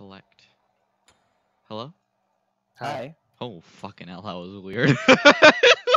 Collect. Hello? Hi. Oh, fucking hell, that was weird.